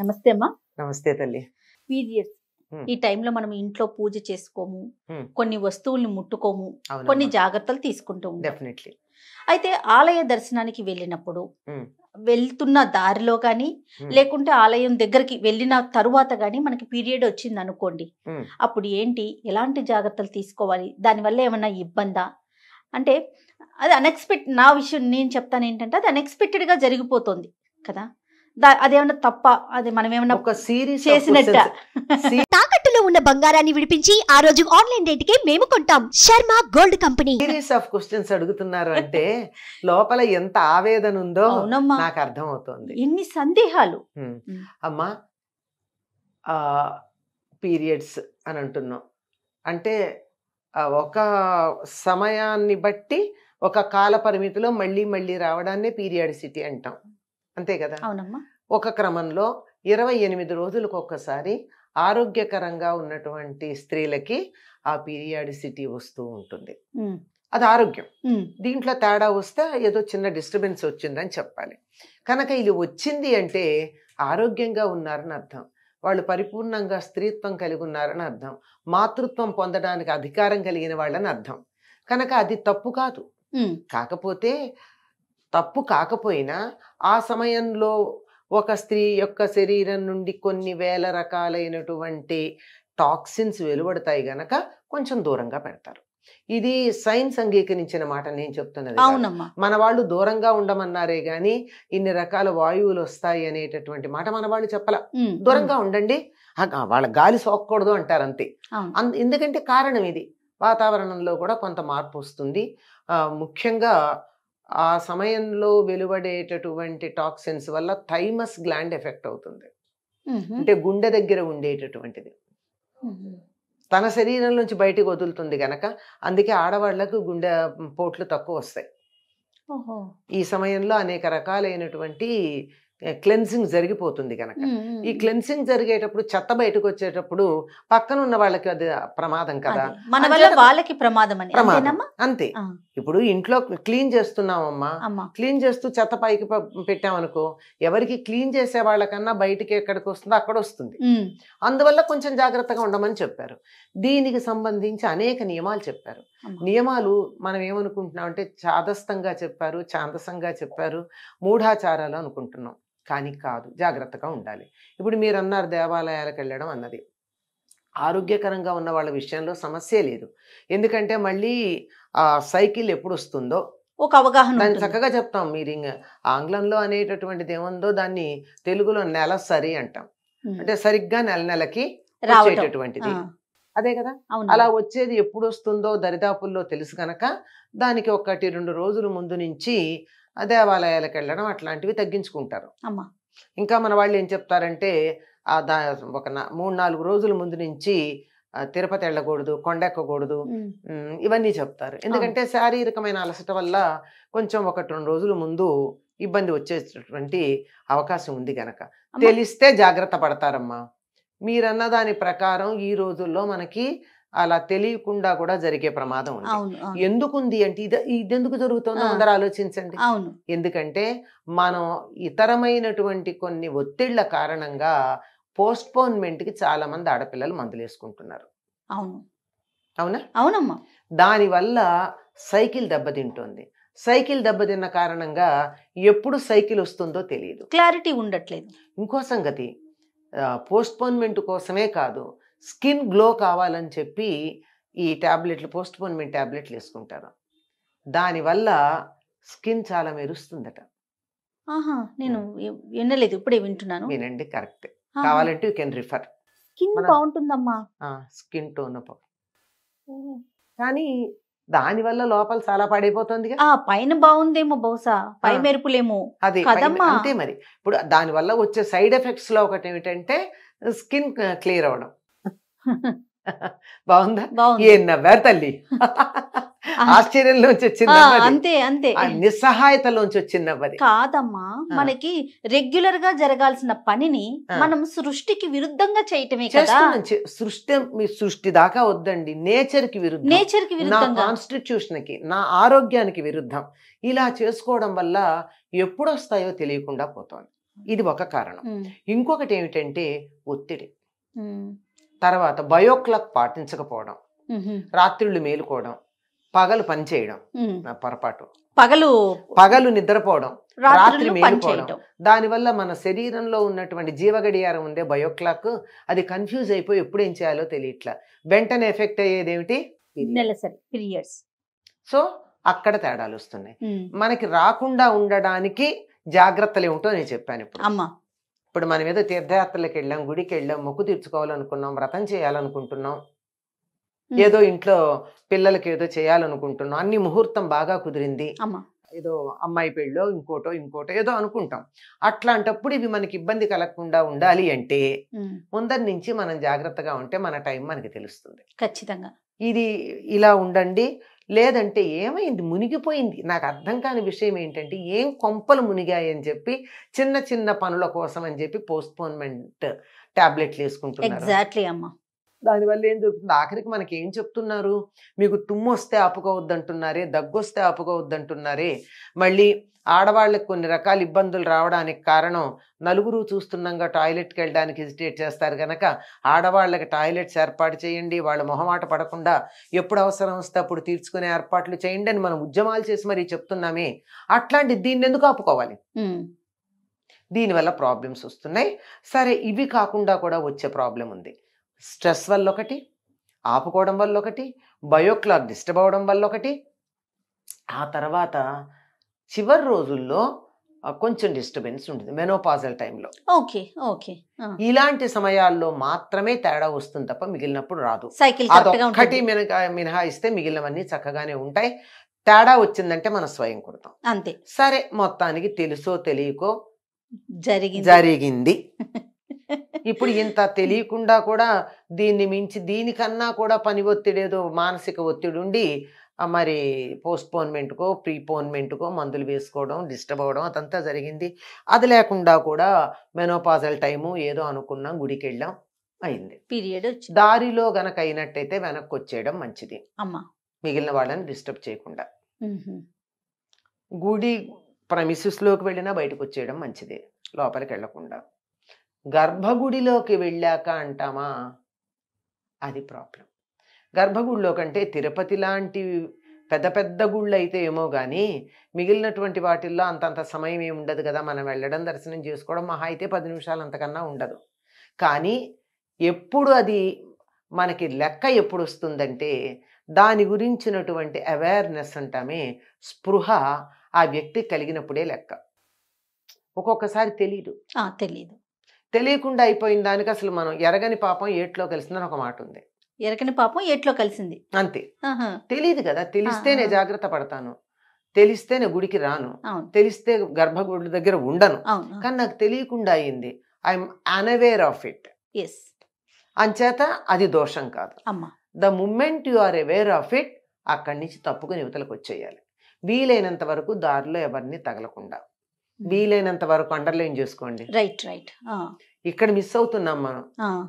నమస్తే అమ్మా నమస్తే తల్లి పీరియడ్స్ ఈ టైంలో మనం ఇంట్లో పూజ చేసుకోము కొన్ని వస్తువుల్ని ముట్టుకోము కొన్ని జాగ్రత్తలు తీసుకుంటూ ఉంటాం అయితే ఆలయ దర్శనానికి వెళ్ళినప్పుడు వెళ్తున్న దారిలో కానీ లేకుంటే ఆలయం దగ్గరికి వెళ్ళిన తరువాత కానీ మనకి పీరియడ్ వచ్చింది అనుకోండి అప్పుడు ఏంటి ఎలాంటి జాగ్రత్తలు తీసుకోవాలి దానివల్ల ఏమైనా ఇబ్బందా అంటే అది అన్ఎక్స్పెక్ట్ నా విషయం నేను చెప్తాను ఏంటంటే అది అన్ఎక్స్పెక్టెడ్గా జరిగిపోతుంది కదా అదేమన్నా తప్ప అది మనం ఏమన్నా ఒక సిరీస్ చేసినట్ట తాకట్టులో ఉన్న బంగారాన్ని విడిపించి ఆ రోజు ఆన్లైన్ రేటుకే మేము కొంటాం Sharma gold company series of questions అడుగుతున్నారు అంటే లోపల ఎంత ఆవేదన ఉందో నాకు అర్థం అవుతుంది ఎన్ని సందేహాలు అమ్మా పీరియడ్స్ అని అంటున్నాం అంటే ఒక సమయాన్ని బట్టి ఒక కాల పరిమితిలో మళ్ళీ మళ్ళీ రావడాన్ని పీరియాడిసిటీ అంటాం అంతే కదా అవునమ్మా ఒక క్రమంలో ఇరవై ఎనిమిది రోజులకు ఒక్కసారి ఆరోగ్యకరంగా ఉన్నటువంటి స్త్రీలకి ఆ పీరియాడిసిటీ వస్తూ ఉంటుంది అది ఆరోగ్యం దీంట్లో తేడా వస్తే ఏదో చిన్న డిస్టర్బెన్స్ వచ్చిందని చెప్పాలి కనుక ఇది వచ్చింది అంటే ఆరోగ్యంగా ఉన్నారని అర్థం వాళ్ళు పరిపూర్ణంగా స్త్రీత్వం కలిగి ఉన్నారని అర్థం మాతృత్వం పొందడానికి అధికారం కలిగిన వాళ్ళని అర్థం కనుక అది తప్పు కాదు కాకపోతే తప్పు కాకపోయినా ఆ సమయంలో ఒక స్త్రీ యొక్క శరీరం నుండి కొన్ని వేల రకాలైనటువంటి టాక్సిన్స్ వెలువడతాయి గనక కొంచెం దూరంగా పెడతారు ఇది సైన్స్ అంగీకరించిన మాట నేను చెప్తున్నది అవునమ్మా మన వాళ్ళు దూరంగా ఉండమన్నారే గాని ఇన్ని రకాల వాయువులు వస్తాయి అనేటటువంటి మాట మన వాళ్ళు చెప్పాల దూరంగా ఉండండి వాళ్ళ గాలి సోకూడదు అంటారు అంతే ఎందుకంటే కారణం ఇది వాతావరణంలో కూడా కొంత మార్పు వస్తుంది ముఖ్యంగా ఆ సమయంలో వెలువడేటటువంటి టాక్సిన్స్ వల్ల థైమస్ గ్లాండ్ ఎఫెక్ట్ అవుతుంది అంటే గుండె దగ్గర ఉండేటటువంటిది తన శరీరం నుంచి బయటికి వదులుతుంది గనక అందుకే ఆడవాళ్లకు గుండె పోట్లు తక్కువ వస్తాయి ఈ సమయంలో అనేక రకాలైనటువంటి క్లెన్సింగ్ జరిగిపోతుంది కనుక ఈ క్లెన్సింగ్ జరిగేటప్పుడు చెత్త బయటకు వచ్చేటప్పుడు పక్కన ఉన్న వాళ్ళకి అది ప్రమాదం కదా వాళ్ళకి ప్రమాదం ప్రమాదం అంతే ఇప్పుడు ఇంట్లో క్లీన్ చేస్తున్నామమ్మా క్లీన్ చేస్తూ చెత్త పైకి పెట్టామనుకో ఎవరికి క్లీన్ చేసే వాళ్ళకన్నా బయటికి ఎక్కడికి వస్తుందో అక్కడ వస్తుంది అందువల్ల కొంచెం జాగ్రత్తగా ఉండమని చెప్పారు దీనికి సంబంధించి అనేక నియమాలు చెప్పారు నియమాలు మనం ఏమనుకుంటున్నాం అంటే చాదస్తంగా చెప్పారు ఛాందసంగా చెప్పారు మూఢాచారాలు అనుకుంటున్నాం కానీ కాదు జాగ్రత్తగా ఉండాలి ఇప్పుడు మీరు అన్నారు దేవాలయాలకు వెళ్ళడం అన్నది ఆరోగ్యకరంగా ఉన్న వాళ్ళ విషయంలో సమస్య లేదు ఎందుకంటే మళ్ళీ ఆ సైకిల్ ఎప్పుడు వస్తుందో ఒక అవగాహన దాన్ని చక్కగా చెప్తాం మీరు ఆంగ్లంలో అనేటటువంటిది ఏముందో దాన్ని తెలుగులో నెల సరి అంటాం అంటే సరిగ్గా నెల నెలకి రావటటువంటిది అదే కదా అలా వచ్చేది ఎప్పుడు వస్తుందో దరిదాపుల్లో తెలుసు కనుక దానికి ఒకటి రెండు రోజుల ముందు నుంచి దేవాలయాలకు వెళ్ళడం అట్లాంటివి తగ్గించుకుంటారు ఇంకా మన వాళ్ళు ఏం చెప్తారంటే ఆ దా ఒక మూడు నాలుగు రోజుల ముందు నుంచి తిరుపతి వెళ్ళకూడదు కొండెక్కకూడదు ఇవన్నీ చెప్తారు ఎందుకంటే శారీరకమైన అలసట వల్ల కొంచెం ఒకటి రెండు రోజుల ముందు ఇబ్బంది వచ్చేటటువంటి అవకాశం ఉంది గనక తెలిస్తే జాగ్రత్త పడతారమ్మా మీరన్న దాని ప్రకారం ఈ రోజుల్లో మనకి అలా తెలియకుండా కూడా జరిగే ప్రమాదం ఉంది ఎందుకుంది అంటే ఇది ఎందుకు జరుగుతుందో అందరూ ఆలోచించండి అవును ఎందుకంటే మనం ఇతరమైనటువంటి కొన్ని ఒత్తిళ్ల కారణంగా పోస్ట్పోన్మెంట్ కి చాలా మంది ఆడపిల్లలు మందులు వేసుకుంటున్నారు అవును అవునా అవునమ్మా దానివల్ల సైకిల్ దెబ్బతింటుంది సైకిల్ దెబ్బతిన్న కారణంగా ఎప్పుడు సైకిల్ వస్తుందో తెలియదు క్లారిటీ ఉండట్లేదు ఇంకో సంగతి పోస్ట్పోన్మెంట్ కోసమే కాదు స్కిన్ గ్లో కావాలని చెప్పి ఈ ట్యాబ్లెట్లు పోస్ట్ ట్యాబ్లెట్లు వేసుకుంటారు దానివల్ల స్కిన్ చాలా మెరుస్తుందట నేను వినలేదు ఇప్పుడే వింటున్నాను వినండి కరెక్ట్ కావాలంటే యూ కెన్ రిఫర్ స్కిన్ బాగుంటుందమ్మా స్కిన్ టోన్ కానీ దానివల్ల లోపల చాలా పాడైపోతుంది పైన బాగుందేమో బహుశా పై మెరుపులేమో అదే అంతే మరి ఇప్పుడు దానివల్ల వచ్చే సైడ్ ఎఫెక్ట్స్ లో ఒకటి ఏమిటంటే స్కిన్ క్లియర్ అవడం బాగుందా తల్లి ఆశ్చర్యంలోంచి వచ్చింది అంతే అంతే నిస్సహాయతలోంచి వచ్చింది నవ్వది కాదమ్మా మనకి రెగ్యులర్ గా జరగాల్సిన పనిని మనం సృష్టికి విరుద్ధంగా చేయటమే కదా సృష్టి మీ సృష్టి దాకా వద్దండి నేచర్ కి విరుద్ధం నేచర్ కి విరుద్ధం కాన్స్టిట్యూషన్ కి నా ఆరోగ్యానికి విరుద్ధం ఇలా చేసుకోవడం వల్ల ఎప్పుడు వస్తాయో తెలియకుండా పోతుంది ఇది ఒక కారణం ఇంకొకటి ఏమిటంటే ఒత్తిడి తర్వాత బయోక్లాక్ పాటించకపోవడం రాత్రిళ్ళు మేలుకోవడం పగలు పనిచేయడం నా పొరపాటు పగలు పగలు నిద్రపోవడం రాత్రి మేలుకోవడం దానివల్ల మన శరీరంలో ఉన్నటువంటి జీవగడియారం ఉండే బయోక్లాక్ అది కన్ఫ్యూజ్ అయిపోయి ఎప్పుడు ఏం చేయాలో తెలియట్లా వెంటనే ఎఫెక్ట్ అయ్యేది ఏమిటి సో అక్కడ తేడాలు వస్తున్నాయి మనకి రాకుండా ఉండడానికి జాగ్రత్తలు ఏమిటో నేను చెప్పాను ఇప్పుడు ఇప్పుడు మనం ఏదో తీర్థయాత్రలకు వెళ్ళాం గుడికి వెళ్ళాం మొక్కు తీర్చుకోవాలనుకున్నాం వ్రతం చేయాలనుకుంటున్నాం ఏదో ఇంట్లో పిల్లలకి ఏదో చేయాలనుకుంటున్నాం అన్ని ముహూర్తం బాగా కుదిరింది ఏదో అమ్మాయి పెళ్ళో ఇంకోటో ఇంకోటో ఏదో అనుకుంటాం అట్లాంటప్పుడు ఇవి మనకి ఇబ్బంది కలగకుండా ఉండాలి అంటే ముందరి నుంచి మనం జాగ్రత్తగా ఉంటే మన టైం మనకి తెలుస్తుంది ఖచ్చితంగా ఇది ఇలా ఉండండి లేదంటే ఏమైంది మునిగిపోయింది నాకు అర్థం కాని విషయం ఏంటంటే ఏం కొంపలు మునిగాయని చెప్పి చిన్న చిన్న పనుల కోసం అని చెప్పి పోస్ట్పోన్మెంట్ ట్యాబ్లెట్లు వేసుకుంటున్నారు ఎగ్జాక్ట్లీ అమ్మా దానివల్ల ఏం జరుగుతుంది ఆఖరికి మనకి ఏం చెప్తున్నారు మీకు తుమ్ము వస్తే ఆపుకోవద్దు దగ్గు వస్తే ఆపుకోవద్దు అంటున్నారే మళ్ళీ ఆడవాళ్ళకి కొన్ని రకాల ఇబ్బందులు రావడానికి కారణం నలుగురు చూస్తున్నాగా టాయిలెట్కి వెళ్ళడానికి హెజిటేట్ చేస్తారు కనుక ఆడవాళ్ళకి టాయిలెట్స్ ఏర్పాటు చేయండి వాళ్ళ మొహమాట పడకుండా ఎప్పుడు అవసరం వస్తే అప్పుడు తీర్చుకునే ఏర్పాట్లు చేయండి అని మనం ఉద్యమాలు చేసి మరీ చెప్తున్నామే అట్లాంటి దీన్ని ఎందుకు ఆపుకోవాలి దీనివల్ల ప్రాబ్లమ్స్ వస్తున్నాయి సరే ఇవి కాకుండా కూడా వచ్చే ప్రాబ్లం ఉంది స్ట్రెస్ వల్ల ఒకటి ఆపుకోవడం వల్ల ఒకటి బయోక్లాక్ డిస్టర్బ్ అవ్వడం వల్ల ఒకటి ఆ తర్వాత చివరి రోజుల్లో కొంచెం డిస్టర్బెన్స్ ఉంటుంది మెనోపాజల్ టైంలో ఓకే ఓకే ఇలాంటి సమయాల్లో మాత్రమే తేడా వస్తుంది తప్ప మిగిలినప్పుడు రాదు సైకిల్ అదొక్కటి మినహాయిస్తే మిగిలినవన్నీ చక్కగానే ఉంటాయి తేడా వచ్చిందంటే మనం స్వయం కుడతాం అంతే సరే మొత్తానికి తెలుసో తెలియకో జరిగింది జరిగింది ఇప్పుడు ఇంత తెలియకుండా కూడా దీన్ని మించి దీనికన్నా కూడా పని ఒత్తిడి ఏదో మానసిక ఒత్తిడి ఉండి మరి పోస్ట్పోన్మెంట్కో ప్రీపోన్మెంట్కో మందులు వేసుకోవడం డిస్టర్బ్ అవ్వడం అదంతా జరిగింది అది లేకుండా కూడా మెనోపాజల్ టైము ఏదో అనుకున్నాం గుడికి వెళ్ళాం అయింది పీరియడ్ దారిలో గనక అయినట్టయితే వెనక్కి వచ్చేయడం మంచిది అమ్మ మిగిలిన వాళ్ళని డిస్టర్బ్ చేయకుండా గుడి ప్రమిసెస్లోకి వెళ్ళినా బయటకు వచ్చేయడం మంచిది లోపలికి వెళ్ళకుండా గర్భగుడిలోకి వెళ్ళాక అంటామా అది ప్రాబ్లం గర్భగుడిలో కంటే తిరుపతి లాంటి పెద్ద పెద్ద గుళ్ళు అయితే ఏమో కానీ మిగిలినటువంటి వాటిల్లో అంతంత సమయం ఏమి ఉండదు కదా మనం వెళ్ళడం దర్శనం చేసుకోవడం మహా అయితే పది నిమిషాలు అంతకన్నా ఉండదు కానీ ఎప్పుడు అది మనకి లెక్క ఎప్పుడు వస్తుందంటే దాని గురించినటువంటి అవేర్నెస్ అంటామే స్పృహ ఆ వ్యక్తి కలిగినప్పుడే లెక్క ఒక్కొక్కసారి తెలీదు తెలీదు తెలియకుండా అయిపోయిన దానికి అసలు మనం ఎరగని పాపం ఏట్లో కలిసిందని ఒక మాట ఉంది ఎరగని పాపం ఏట్లో కలిసింది అంతే తెలియదు కదా తెలిస్తేనే జాగ్రత్త పడతాను తెలిస్తేనే గుడికి రాను తెలిస్తే గర్భగుడి దగ్గర ఉండను కానీ నాకు తెలియకుండా అయింది ఐఎమ్ అన్అవేర్ ఆఫ్ ఇట్ అంచేత అది దోషం కాదు the moment you are aware of it అక్కడి నుంచి తప్పుకుని యువతలకు వచ్చేయాలి వీలైనంత వరకు దారిలో ఎవరిని తగలకుండా వీలైనంత వరకు అండర్లైన్ చేసుకోండి రైట్ రైట్ ఇక్కడ మిస్ అవుతున్నాం మనం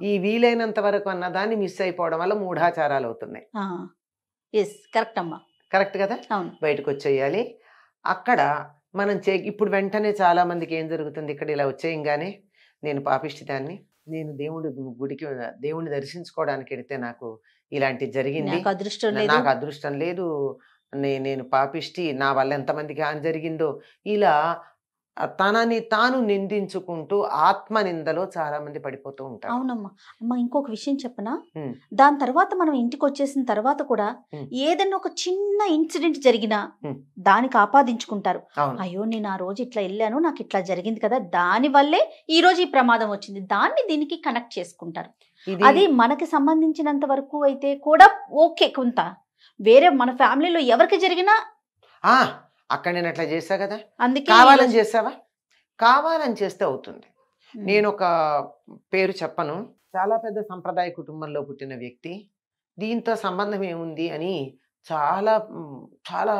ఈ వీలైనంత వరకు అన్న దాన్ని మిస్ అయిపోవడం వల్ల మూఢాచారాలు అవుతున్నాయి ఎస్ కరెక్ట్ అమ్మా కరెక్ట్ కదా బయటకు వచ్చేయాలి అక్కడ మనం చే ఇప్పుడు వెంటనే చాలా మందికి ఏం జరుగుతుంది ఇక్కడ ఇలా వచ్చేయంగానే నేను దాన్ని నేను దేవుడి గుడికి దేవుడిని దర్శించుకోవడానికి వెళితే నాకు ఇలాంటి జరిగింది నాకు అదృష్టం లేదు నేను పాపిష్టి నా వల్ల ఎంతమందికి హాని జరిగిందో ఇలా తనని తాను నిందించుకుంటూ ఆత్మ నిందలో చాలా మంది పడిపోతూ ఉంటారు అవునమ్మా అమ్మ ఇంకొక విషయం చెప్పనా దాని తర్వాత మనం ఇంటికి వచ్చేసిన తర్వాత కూడా ఏదైనా ఒక చిన్న ఇన్సిడెంట్ జరిగినా దానికి ఆపాదించుకుంటారు అయ్యో నేను ఆ రోజు ఇట్లా వెళ్ళాను నాకు ఇట్లా జరిగింది కదా దాని వల్లే ఈ రోజు ఈ ప్రమాదం వచ్చింది దాన్ని దీనికి కనెక్ట్ చేసుకుంటారు అది మనకి సంబంధించినంత వరకు అయితే కూడా ఓకే కొంత వేరే మన ఫ్యామిలీలో ఎవరికి జరిగినా అక్కడ నేను అట్లా చేసా కదా కావాలని చేసావా కావాలని చేస్తే అవుతుంది నేను ఒక పేరు చెప్పను చాలా పెద్ద సంప్రదాయ కుటుంబంలో పుట్టిన వ్యక్తి దీంతో సంబంధం ఏముంది అని చాలా చాలా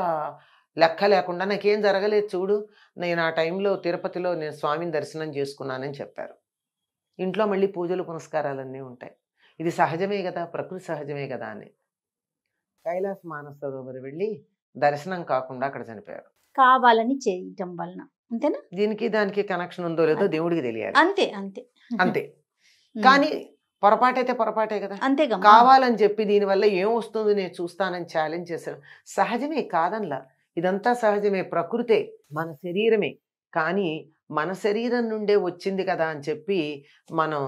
లెక్క లేకుండా నాకేం జరగలేదు చూడు నేను ఆ టైంలో తిరుపతిలో నేను స్వామిని దర్శనం చేసుకున్నానని చెప్పారు ఇంట్లో మళ్ళీ పూజలు అన్నీ ఉంటాయి ఇది సహజమే కదా ప్రకృతి సహజమే కదా అని కైలాస మానసరోవర్ వెళ్ళి దర్శనం కాకుండా అక్కడ చనిపోయారు కావాలని చేయటం వలన అంతేనా దీనికి దానికి కనెక్షన్ ఉందో లేదో దేవుడికి తెలియాలి అంతే అంతే అంతే కానీ పొరపాటైతే పొరపాటే కదా అంతే కావాలని చెప్పి దీనివల్ల ఏం వస్తుంది నేను చూస్తానని ఛాలెంజ్ చేశారు సహజమే కాదనలా ఇదంతా సహజమే ప్రకృతే మన శరీరమే కానీ మన శరీరం నుండే వచ్చింది కదా అని చెప్పి మనం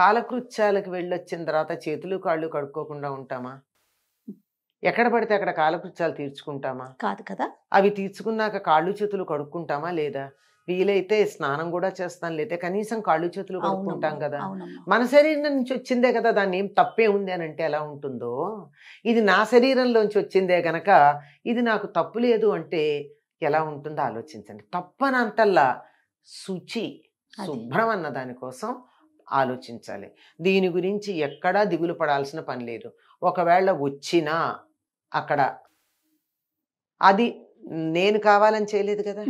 కాలకృత్యాలకు వెళ్ళొచ్చిన తర్వాత చేతులు కాళ్ళు కడుక్కోకుండా ఉంటామా ఎక్కడ పడితే అక్కడ కాలకృత్యాలు తీర్చుకుంటామా కాదు కదా అవి తీర్చుకున్నాక కాళ్ళు చేతులు కడుక్కుంటామా లేదా వీలైతే స్నానం కూడా చేస్తాను లేదా కనీసం కాళ్ళు చేతులు కడుక్కుంటాం కదా మన శరీరం నుంచి వచ్చిందే కదా దాన్ని ఏం తప్పే ఉంది అని అంటే ఎలా ఉంటుందో ఇది నా శరీరంలోంచి వచ్చిందే గనక ఇది నాకు తప్పు లేదు అంటే ఎలా ఉంటుందో ఆలోచించండి తప్పనంతల్లా శుచి శుభ్రం అన్న దానికోసం ఆలోచించాలి దీని గురించి ఎక్కడా దిగులు పడాల్సిన పని లేదు ఒకవేళ వచ్చినా అక్కడ అది నేను కావాలని చేయలేదు కదా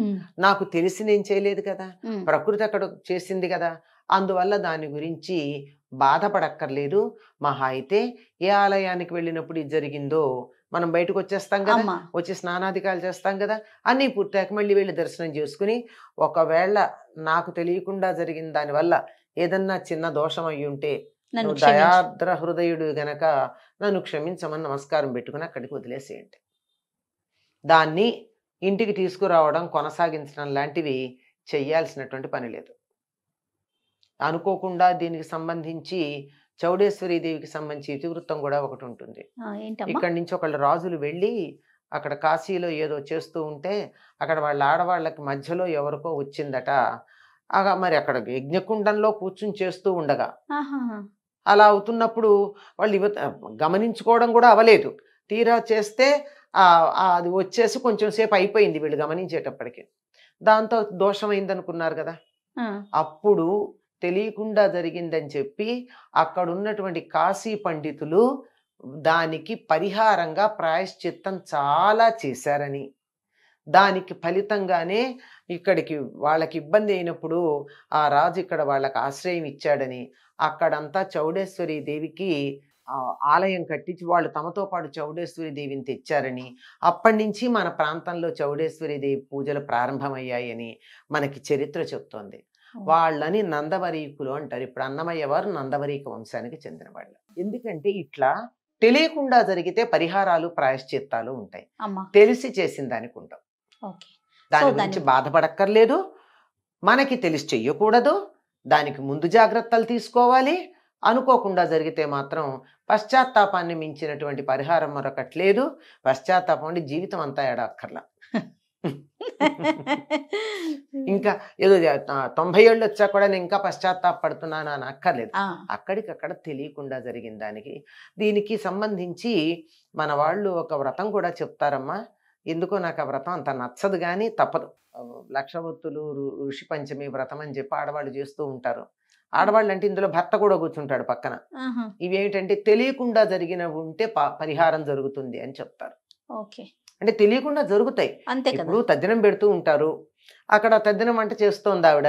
నాకు తెలిసి నేను చేయలేదు కదా ప్రకృతి అక్కడ చేసింది కదా అందువల్ల దాని గురించి బాధపడక్కర్లేదు మహా అయితే ఏ ఆలయానికి వెళ్ళినప్పుడు ఇది జరిగిందో మనం బయటకు వచ్చేస్తాం కదా వచ్చి స్నానాధికారులు చేస్తాం కదా అని పూర్తయ్యాక మళ్ళీ వెళ్ళి దర్శనం చేసుకుని ఒకవేళ నాకు తెలియకుండా జరిగిన దానివల్ల ఏదన్నా చిన్న దోషం అయ్యి ఉంటే నన్ను దయాద్ర హృదయుడు గనక నన్ను క్షమించమని నమస్కారం పెట్టుకుని అక్కడికి వదిలేసేయండి దాన్ని ఇంటికి తీసుకురావడం కొనసాగించడం లాంటివి చేయాల్సినటువంటి పని లేదు అనుకోకుండా దీనికి సంబంధించి దేవికి సంబంధించి ఇతివృత్తం కూడా ఒకటి ఉంటుంది ఇక్కడి నుంచి ఒకళ్ళు రాజులు వెళ్ళి అక్కడ కాశీలో ఏదో చేస్తూ ఉంటే అక్కడ వాళ్ళ ఆడవాళ్ళకి మధ్యలో ఎవరికో వచ్చిందట మరి అక్కడ యజ్ఞకుండంలో కూర్చుని చేస్తూ ఉండగా అలా అవుతున్నప్పుడు వాళ్ళు గమనించుకోవడం కూడా అవలేదు తీరా చేస్తే అది వచ్చేసి కొంచెం సేపు అయిపోయింది వీళ్ళు గమనించేటప్పటికి దాంతో దోషమైంది అనుకున్నారు కదా అప్పుడు తెలియకుండా జరిగిందని చెప్పి అక్కడ ఉన్నటువంటి కాశీ పండితులు దానికి పరిహారంగా ప్రాయశ్చిత్తం చాలా చేశారని దానికి ఫలితంగానే ఇక్కడికి వాళ్ళకి ఇబ్బంది అయినప్పుడు ఆ రాజు ఇక్కడ వాళ్ళకి ఆశ్రయం ఇచ్చాడని అక్కడంతా చౌడేశ్వరి దేవికి ఆలయం కట్టించి వాళ్ళు తమతో పాటు చౌడేశ్వరి దేవిని తెచ్చారని అప్పటి నుంచి మన ప్రాంతంలో చౌడేశ్వరి దేవి పూజలు ప్రారంభమయ్యాయని మనకి చరిత్ర చెప్తోంది వాళ్ళని నందవరీకులు అంటారు ఇప్పుడు అన్నమయ్య వారు నందవరీక వంశానికి చెందిన వాళ్ళు ఎందుకంటే ఇట్లా తెలియకుండా జరిగితే పరిహారాలు ప్రాయశ్చిత్తాలు ఉంటాయి తెలిసి చేసిన దానికి ఉండవు దాని గురించి బాధపడక్కర్లేదు మనకి తెలిసి చెయ్యకూడదు దానికి ముందు జాగ్రత్తలు తీసుకోవాలి అనుకోకుండా జరిగితే మాత్రం పశ్చాత్తాపాన్ని మించినటువంటి పరిహారం మరొకట్లేదు పశ్చాత్తాపం అంటే జీవితం అంతా ఏడాక్కర్లా ఇంకా ఏదో తొంభై ఏళ్ళు వచ్చా కూడా నేను ఇంకా పశ్చాత్తాపడుతున్నాను అని అక్కర్లేదు అక్కడికక్కడ తెలియకుండా జరిగిన దానికి దీనికి సంబంధించి మన వాళ్ళు ఒక వ్రతం కూడా చెప్తారమ్మా ఎందుకో నాకు ఆ వ్రతం అంత నచ్చదు కానీ తప్పదు లక్షవత్తులు ఋషి పంచమి వ్రతం అని చెప్పి ఆడవాళ్ళు చేస్తూ ఉంటారు ఆడవాళ్ళు అంటే ఇందులో భర్త కూడా కూర్చుంటాడు పక్కన ఇవేమిటంటే తెలియకుండా జరిగిన ఉంటే పరిహారం జరుగుతుంది అని చెప్తారు అంటే తెలియకుండా జరుగుతాయి అంతే ఇప్పుడు తజ్జనం పెడుతూ ఉంటారు అక్కడ తజ్జనం వంట చేస్తోంది ఆవిడ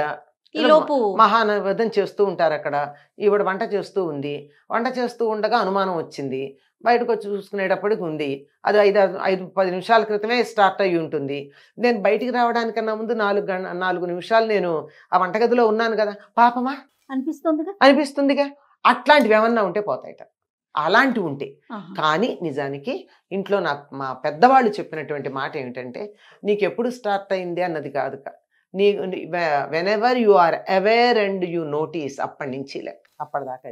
ఈలోపు మహానవేదం చేస్తూ ఉంటారు అక్కడ ఈవిడ వంట చేస్తూ ఉంది వంట చేస్తూ ఉండగా అనుమానం వచ్చింది బయటకు వచ్చి చూసుకునేటప్పటికి ఉంది అది ఐదు ఐదు పది నిమిషాల క్రితమే స్టార్ట్ అయ్యి ఉంటుంది నేను బయటికి రావడానికన్నా ముందు నాలుగు గంట నాలుగు నిమిషాలు నేను ఆ వంటగదిలో ఉన్నాను కదా పాపమా అనిపిస్తుందిగా అనిపిస్తుందిగా అట్లాంటివి ఏమన్నా ఉంటే పోతాయట అలాంటివి ఉంటే కానీ నిజానికి ఇంట్లో నాకు మా పెద్దవాళ్ళు చెప్పినటువంటి మాట ఏమిటంటే నీకు ఎప్పుడు స్టార్ట్ అయింది అన్నది కాదు నీ whenever you are aware and you notice అప్పటి నుంచి అప్పటిదాకా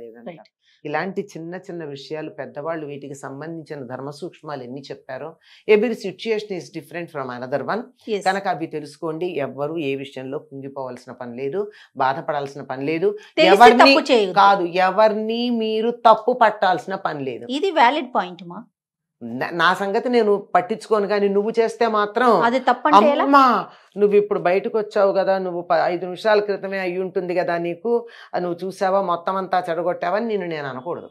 ఇలాంటి చిన్న చిన్న విషయాలు పెద్దవాళ్ళు వీటికి సంబంధించిన ధర్మ సూక్ష్మాలు ఎన్ని చెప్పారో every situation is different from another one కనుక అవి తెలుసుకోండి ఎవ్వరు ఏ విషయంలో కుంగిపోవాల్సిన పని లేదు బాధపడాల్సిన పని లేదు కాదు ఎవరిని మీరు తప్పు పట్టాల్సిన పని లేదు ఇది వ్యాలిడ్ పాయింట్ మా నా సంగతి నేను పట్టించుకోను కానీ నువ్వు చేస్తే మాత్రం అది అమ్మా నువ్వు ఇప్పుడు బయటకు వచ్చావు కదా నువ్వు ఐదు నిమిషాల క్రితమే అయి ఉంటుంది కదా నీకు నువ్వు చూసావా మొత్తం అంతా చెడగొట్టావని నేను నేను అనకూడదు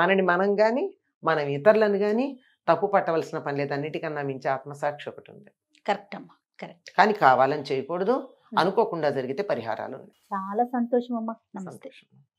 మనని మనం కానీ మనం ఇతరులను కానీ తప్పు పట్టవలసిన పని లేదు అన్నిటికన్నా మించి ఆత్మసాక్షి ఒకటి ఉంది కరెక్ట్ అమ్మా కరెక్ట్ కానీ కావాలని చేయకూడదు అనుకోకుండా జరిగితే పరిహారాలు ఉన్నాయి చాలా సంతోషం అమ్మా సంతోషం